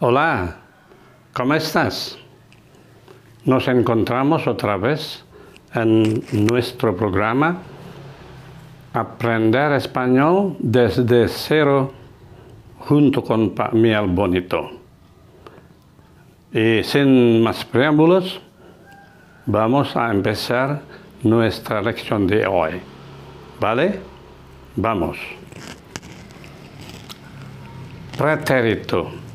Hola, ¿cómo estás? Nos encontramos otra vez en nuestro programa Aprender Español desde cero junto con Pamiel Bonito. Y sin más preámbulos, vamos a empezar nuestra lección de hoy. ¿Vale? Vamos. Pretérito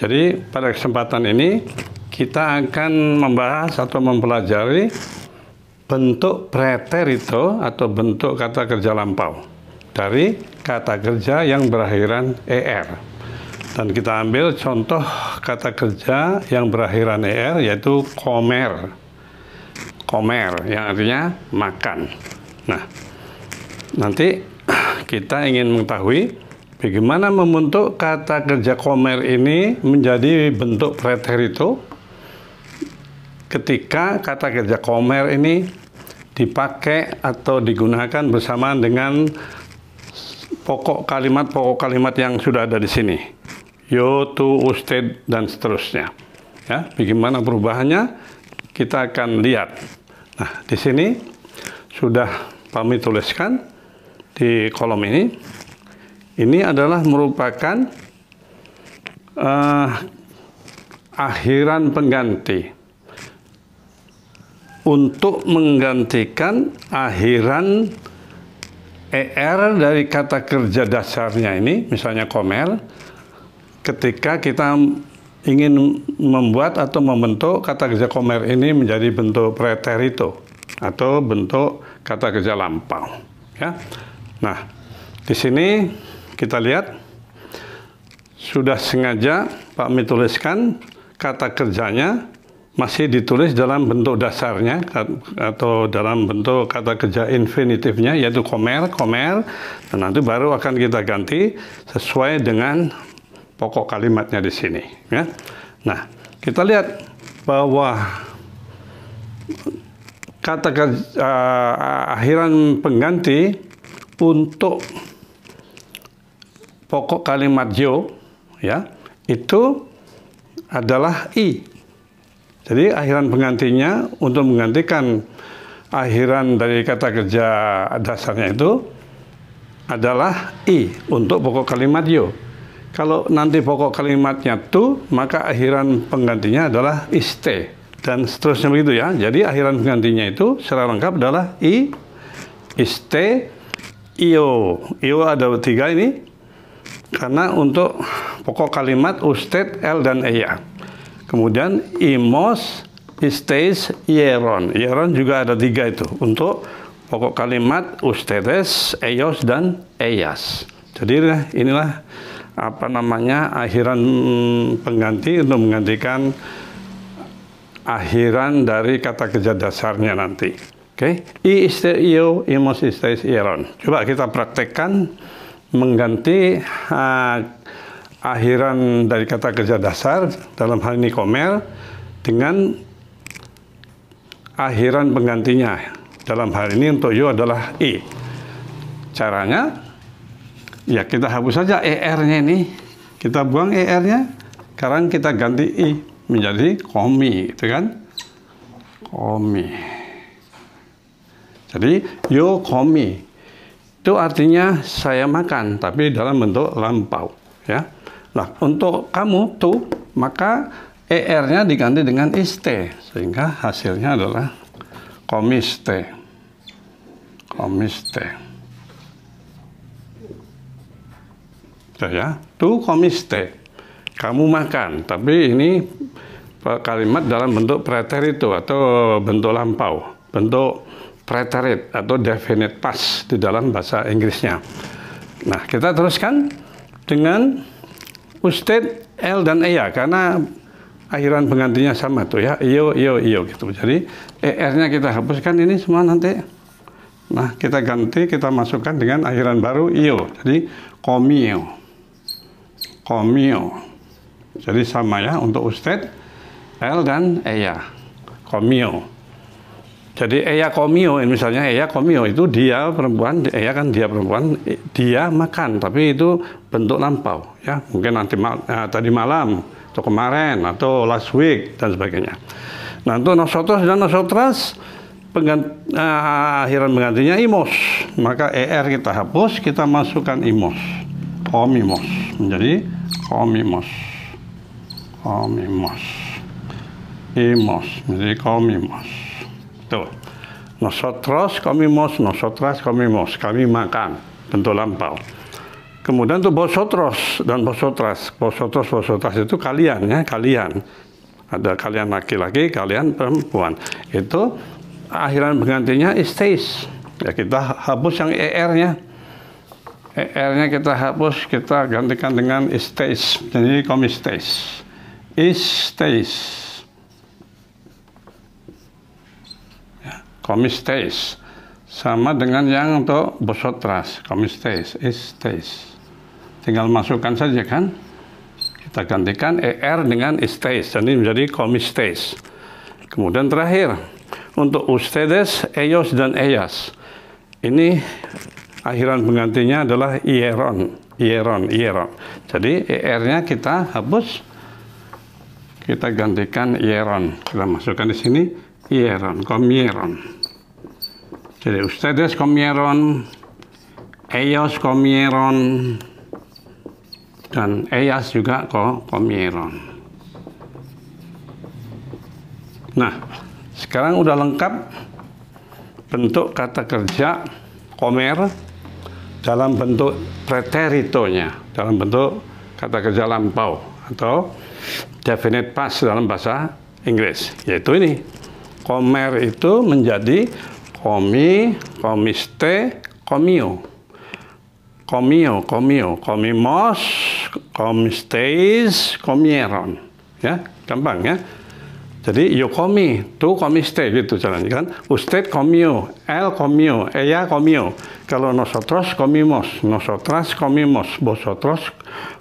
Jadi pada kesempatan ini kita akan membahas atau mempelajari bentuk preterito atau bentuk kata kerja lampau dari kata kerja yang berakhiran er. Dan kita ambil contoh kata kerja yang berakhiran er yaitu komer. Komer yang artinya makan. Nah, nanti kita ingin mengetahui Bagaimana membentuk kata kerja komer ini menjadi bentuk preterito ketika kata kerja komer ini dipakai atau digunakan bersamaan dengan pokok kalimat pokok kalimat yang sudah ada di sini. Yo, to, usted dan seterusnya. Ya, bagaimana perubahannya? Kita akan lihat. Nah, di sini sudah kami tuliskan di kolom ini ini adalah merupakan uh, akhiran pengganti untuk menggantikan akhiran er dari kata kerja dasarnya ini misalnya komel, ketika kita ingin membuat atau membentuk kata kerja komer ini menjadi bentuk preterito atau bentuk kata kerja lampau ya nah di sini kita lihat sudah sengaja Pak Mi tuliskan kata kerjanya masih ditulis dalam bentuk dasarnya atau dalam bentuk kata kerja infinitifnya yaitu komer, komer dan nanti baru akan kita ganti sesuai dengan pokok kalimatnya di sini ya. Nah, kita lihat bahwa kata kerja, uh, akhiran pengganti untuk pokok kalimat yo ya itu adalah i. Jadi akhiran penggantinya untuk menggantikan akhiran dari kata kerja dasarnya itu adalah i untuk pokok kalimat yo. Kalau nanti pokok kalimatnya tu, maka akhiran penggantinya adalah iste dan seterusnya begitu ya. Jadi akhiran penggantinya itu secara lengkap adalah i, iste, io. Io ada tiga ini, karena untuk pokok kalimat usted, el, dan eya. Kemudian imos, istes, yeron. Yeron juga ada tiga itu. Untuk pokok kalimat ustedes, Eos dan eyas. Jadi inilah apa namanya akhiran mm, pengganti untuk menggantikan akhiran dari kata kerja dasarnya nanti. Oke, okay? i iste io, imos istes ieron. Coba kita praktekkan mengganti uh, akhiran dari kata kerja dasar dalam hal ini komer dengan akhiran penggantinya dalam hal ini untuk you adalah i e. caranya ya kita hapus saja er-nya ini kita buang er-nya sekarang kita ganti i menjadi komi itu kan komi jadi yo komi itu artinya saya makan, tapi dalam bentuk lampau. Ya. Nah, untuk kamu tuh, maka ER-nya diganti dengan iste sehingga hasilnya adalah komiste. Komiste. Tuh ya, tuh komiste Kamu makan, tapi ini eh, kalimat dalam bentuk preterito atau bentuk lampau, bentuk preterite atau definite past di dalam bahasa Inggrisnya. Nah, kita teruskan dengan usted el, dan Eya karena akhiran penggantinya sama tuh ya, io io io gitu. Jadi ER-nya kita hapuskan ini semua nanti. Nah, kita ganti kita masukkan dengan akhiran baru io. Jadi komio komio. Jadi sama ya untuk usted el, dan Eya. komio. Jadi Eya Komio, misalnya Eya Komio itu dia perempuan, Eya kan dia perempuan, dia makan, tapi itu bentuk lampau, ya mungkin nanti mal, eh, tadi malam atau kemarin atau last week dan sebagainya. Nah untuk nosotros dan nosotras pengant eh, akhiran penggantinya imos, maka er kita hapus, kita masukkan imos, komimos, menjadi komimos, komimos, imos, menjadi komimos itu. Nosotros komimos, nosotras komimos, kami makan, bentuk lampau. Kemudian tuh bosotros dan bosotras, bosotros, bosotras itu kalian ya, kalian. Ada kalian laki-laki, kalian perempuan. Itu akhiran penggantinya istis. Ya kita hapus yang er-nya. Er-nya kita hapus, kita gantikan dengan istis. Jadi komistis. Istis. komis sama dengan yang untuk bosotras. ras komis tinggal masukkan saja kan kita gantikan er dengan is jadi menjadi komis kemudian terakhir untuk ustedes eos dan eyas ini akhiran penggantinya adalah ieron ieron ieron jadi er-nya kita hapus kita gantikan ieron kita masukkan di sini ieron komieron jadi ustedes comieron, ellos comieron, dan ellas juga kok comieron. Nah, sekarang udah lengkap bentuk kata kerja komer dalam bentuk preteritonya, dalam bentuk kata kerja lampau atau definite past dalam bahasa Inggris, yaitu ini. Komer itu menjadi komi, komiste, komio. Komio, komio, komimos, komisteis, komieron. Ya, gampang ya. Jadi yo komi, tu komiste gitu jalan kan. Usted komio, el komio, ella komio. Kalau nosotros komimos, nosotras komimos, vosotros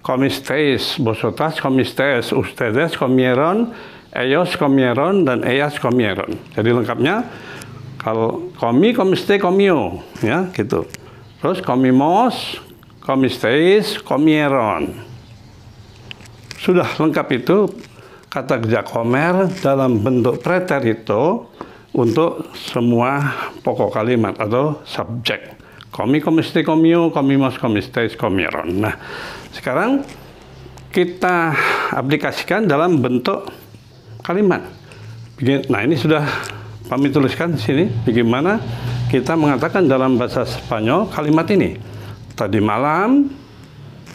komisteis, vosotras komisteis, ustedes komieron, ellos komieron dan ellas komieron. Jadi lengkapnya kalau komi, komiste, komio, ya gitu. Terus komimos, komisteis, komieron. Sudah lengkap itu kata kerja komer dalam bentuk preterito untuk semua pokok kalimat atau subjek. Komi, komiste, komio, komimos, komisteis, komieron. Nah, sekarang kita aplikasikan dalam bentuk kalimat. Nah, ini sudah kami tuliskan di sini bagaimana kita mengatakan dalam bahasa Spanyol kalimat ini. Tadi malam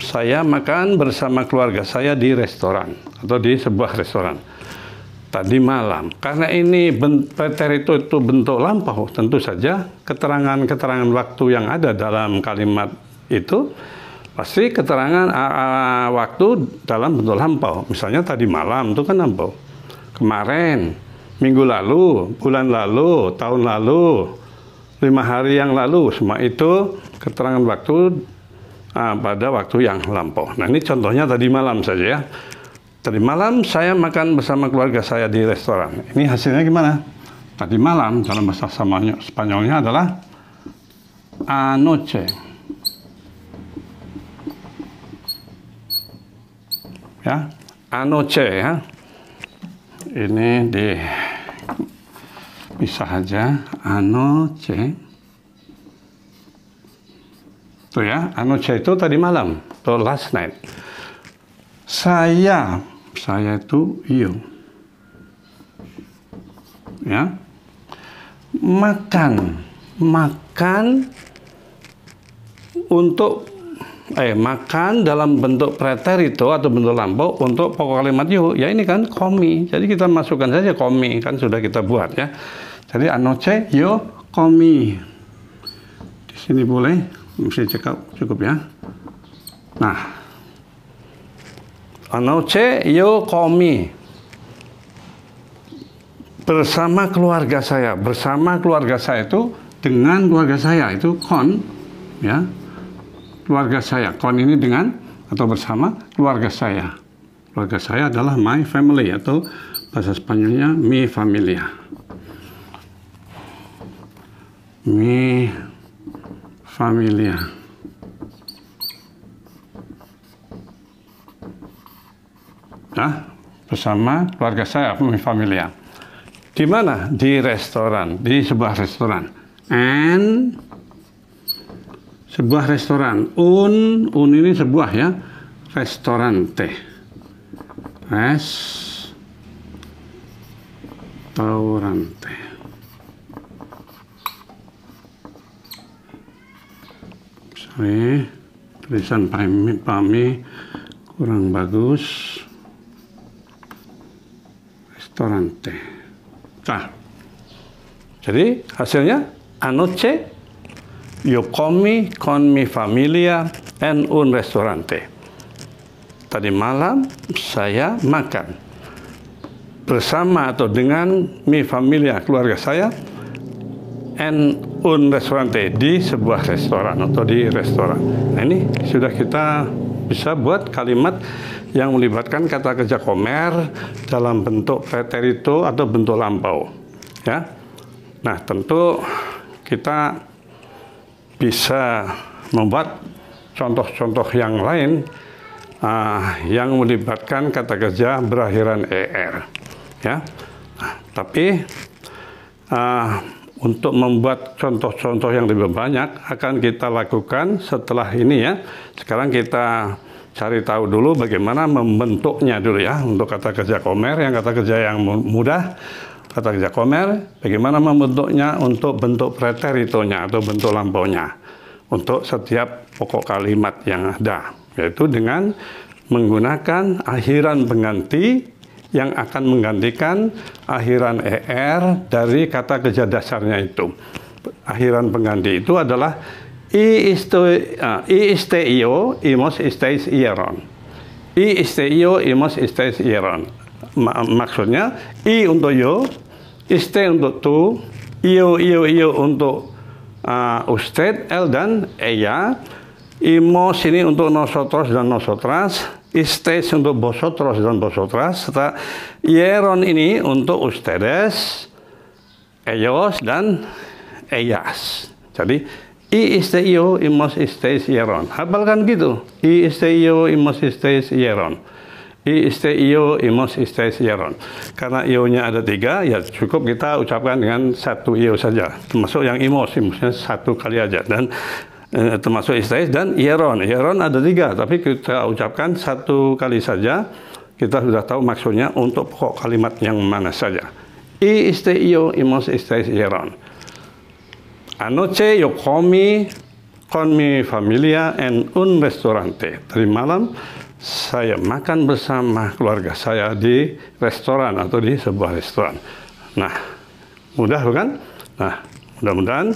saya makan bersama keluarga saya di restoran atau di sebuah restoran. Tadi malam, karena ini preter itu, itu bentuk lampau, tentu saja keterangan-keterangan waktu yang ada dalam kalimat itu pasti keterangan uh, waktu dalam bentuk lampau. Misalnya tadi malam itu kan lampau. Kemarin, minggu lalu, bulan lalu, tahun lalu, lima hari yang lalu, semua itu keterangan waktu uh, pada waktu yang lampau. Nah ini contohnya tadi malam saja ya. Tadi malam saya makan bersama keluarga saya di restoran. Ini hasilnya gimana? Tadi malam dalam bahasa Spanyolnya adalah anoche. Ya, anoche ya. Ini di saja aja c tuh ya ano c itu tadi malam to last night saya saya itu you ya makan makan untuk eh makan dalam bentuk preterito atau bentuk lampau untuk pokok kalimat you ya ini kan komi jadi kita masukkan saja komi kan sudah kita buat ya jadi anoce yo komi. Di sini boleh, bisa cukup, cukup ya. Nah, anoce yo komi bersama keluarga saya, bersama keluarga saya itu dengan keluarga saya itu kon ya. Keluarga saya, kon ini dengan atau bersama keluarga saya. Keluarga saya adalah my family atau bahasa Spanyolnya mi familia. Mi familia. Nah, bersama keluarga saya, mi familia. Di mana? Di restoran, di sebuah restoran. And sebuah restoran. Un, un ini sebuah ya, restoran teh. Restoran teh. Oke, tulisan pami, pami kurang bagus restorante nah jadi hasilnya anoche yo comi con mi familia en un restaurante tadi malam saya makan bersama atau dengan mi familia keluarga saya and un restaurante di sebuah restoran atau di restoran. Nah ini sudah kita bisa buat kalimat yang melibatkan kata kerja komer dalam bentuk preterito atau bentuk lampau. Ya. Nah, tentu kita bisa membuat contoh-contoh yang lain uh, yang melibatkan kata kerja berakhiran er. Ya. Nah, tapi uh, untuk membuat contoh-contoh yang lebih banyak akan kita lakukan setelah ini ya. Sekarang kita cari tahu dulu bagaimana membentuknya dulu ya untuk kata kerja komer yang kata kerja yang mudah kata kerja komer bagaimana membentuknya untuk bentuk preteritonya atau bentuk lampaunya untuk setiap pokok kalimat yang ada yaitu dengan menggunakan akhiran pengganti yang akan menggantikan akhiran er dari kata kerja dasarnya itu. Akhiran pengganti itu adalah i isto ah, i isteio imos isteis ieron. I isteio imos isteis ieron. maksudnya i untuk yo, iste untuk tu, io io io untuk uh, el dan eya. Imos ini untuk nosotros dan nosotras, istes untuk bosotros dan bosotras, serta ieron ini untuk ustedes, ellos, dan eyas. Jadi, i isteio imos istes ieron. Hafalkan gitu. I isteio imos istes ieron. I isteio imos istes ieron. Karena Ionya ada tiga, ya cukup kita ucapkan dengan satu io saja. Termasuk yang imos, imosnya satu kali aja. Dan Eh, termasuk Istais dan Yeron. Yeron ada tiga, tapi kita ucapkan satu kali saja. Kita sudah tahu maksudnya untuk pokok kalimat yang mana saja. I isteio imos Istais Yeron. Anoche yo konmi con mi familia en un restaurante. Tadi malam saya makan bersama keluarga saya di restoran atau di sebuah restoran. Nah, mudah bukan? Nah, mudah-mudahan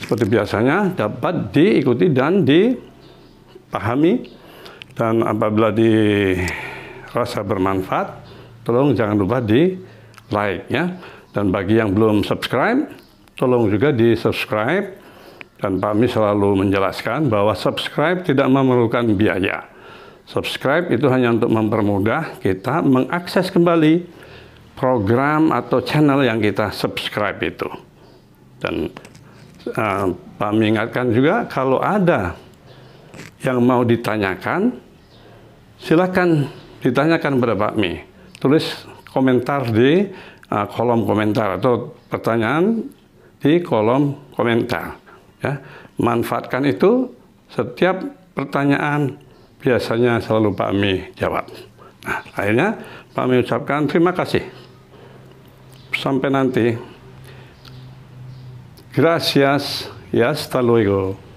seperti biasanya dapat diikuti dan dipahami dan apabila dirasa bermanfaat tolong jangan lupa di like ya dan bagi yang belum subscribe tolong juga di subscribe dan kami selalu menjelaskan bahwa subscribe tidak memerlukan biaya subscribe itu hanya untuk mempermudah kita mengakses kembali program atau channel yang kita subscribe itu dan Uh, Pak ingatkan juga kalau ada yang mau ditanyakan, silahkan ditanyakan pada Pak Mi. Tulis komentar di uh, kolom komentar atau pertanyaan di kolom komentar. Ya, manfaatkan itu setiap pertanyaan biasanya selalu Pak Mi jawab. Nah, akhirnya Pak Mi ucapkan terima kasih. Sampai nanti. Gracias y hasta luego.